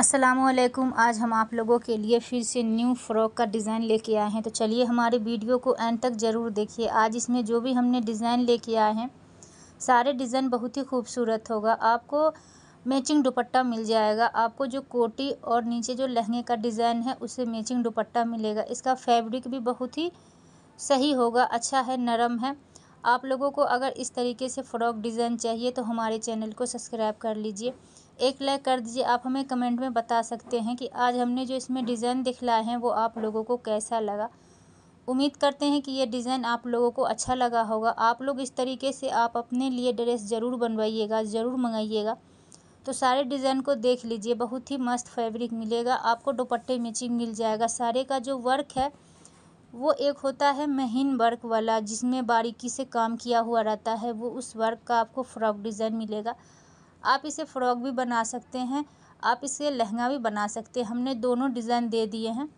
असलम आज हम आप लोगों के लिए फिर से न्यू फ्रॉक का डिज़ाइन लेके आए हैं तो चलिए हमारे वीडियो को एंड तक ज़रूर देखिए आज इसमें जो भी हमने डिज़ाइन लेके आए हैं सारे डिज़ाइन बहुत ही खूबसूरत होगा आपको मैचिंग दुपट्टा मिल जाएगा आपको जो कोटी और नीचे जो लहंगे का डिज़ाइन है उसे मैचिंग दुपट्टा मिलेगा इसका फैब्रिक भी बहुत ही सही होगा अच्छा है नरम है आप लोगों को अगर इस तरीके से फ़्रॉक डिज़ाइन चाहिए तो हमारे चैनल को सब्सक्राइब कर लीजिए एक लाइक कर दीजिए आप हमें कमेंट में बता सकते हैं कि आज हमने जो इसमें डिज़ाइन दिखलाए हैं वो आप लोगों को कैसा लगा उम्मीद करते हैं कि ये डिज़ाइन आप लोगों को अच्छा लगा होगा आप लोग इस तरीके से आप अपने लिए ड्रेस ज़रूर बनवाइएगा ज़रूर मंगाइएगा तो सारे डिज़ाइन को देख लीजिए बहुत ही मस्त फैब्रिक मिलेगा आपको दुपट्टे मैचिंग मिल जाएगा सारे का जो वर्क है वो एक होता है महीन वर्क वाला जिसमें बारीकी से काम किया हुआ रहता है वो उस वर्क का आपको फ्रॉक डिज़ाइन मिलेगा आप इसे फ़्रॉक भी बना सकते हैं आप इसे लहंगा भी बना सकते हैं हमने दोनों डिज़ाइन दे दिए हैं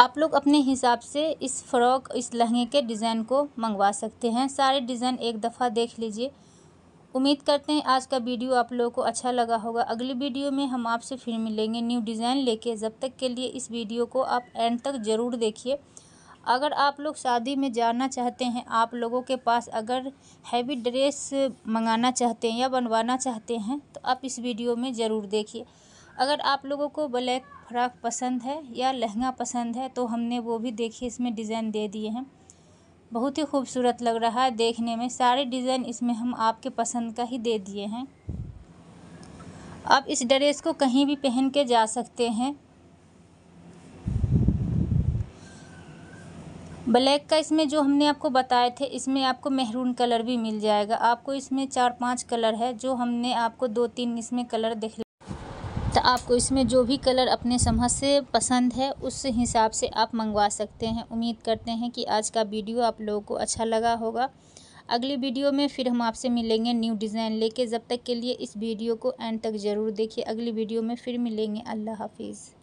आप लोग अपने हिसाब से इस फ्रॉक इस लहंगे के डिज़ाइन को मंगवा सकते हैं सारे डिज़ाइन एक दफ़ा देख लीजिए उम्मीद करते हैं आज का वीडियो आप लोगों को अच्छा लगा होगा अगली वीडियो में हम आपसे फिर मिलेंगे न्यू डिज़ाइन लेके जब तक के लिए इस वीडियो को आप एंड तक ज़रूर देखिए अगर आप लोग शादी में जाना चाहते हैं आप लोगों के पास अगर हैवी ड्रेस मंगाना चाहते हैं या बनवाना चाहते हैं तो आप इस वीडियो में ज़रूर देखिए अगर आप लोगों को ब्लैक फ्राक पसंद है या लहंगा पसंद है तो हमने वो भी देखिए इसमें डिज़ाइन दे दिए हैं बहुत ही खूबसूरत लग रहा है देखने में सारे डिज़ाइन इसमें हम आपके पसंद का ही दे दिए हैं आप इस ड्रेस को कहीं भी पहन के जा सकते हैं ब्लैक का इसमें जो हमने आपको बताए थे इसमें आपको मेहरून कलर भी मिल जाएगा आपको इसमें चार पांच कलर है जो हमने आपको दो तीन इसमें कलर दिख तो आपको इसमें जो भी कलर अपने समझ से पसंद है उस हिसाब से आप मंगवा सकते हैं उम्मीद करते हैं कि आज का वीडियो आप लोगों को अच्छा लगा होगा अगली वीडियो में फिर हम आपसे मिलेंगे न्यू डिज़ाइन लेके जब तक के लिए इस वीडियो को एंड तक ज़रूर देखिए अगली वीडियो में फिर मिलेंगे अल्लाह हाफिज़